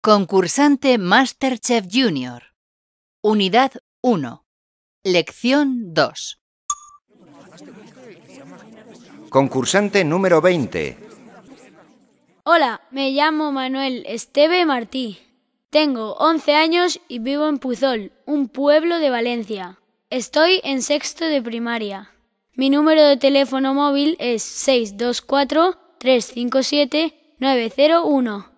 Concursante Masterchef Junior. Unidad 1. Lección 2. Concursante número 20. Hola, me llamo Manuel Esteve Martí. Tengo 11 años y vivo en Puzol, un pueblo de Valencia. Estoy en sexto de primaria. Mi número de teléfono móvil es 624 357 901.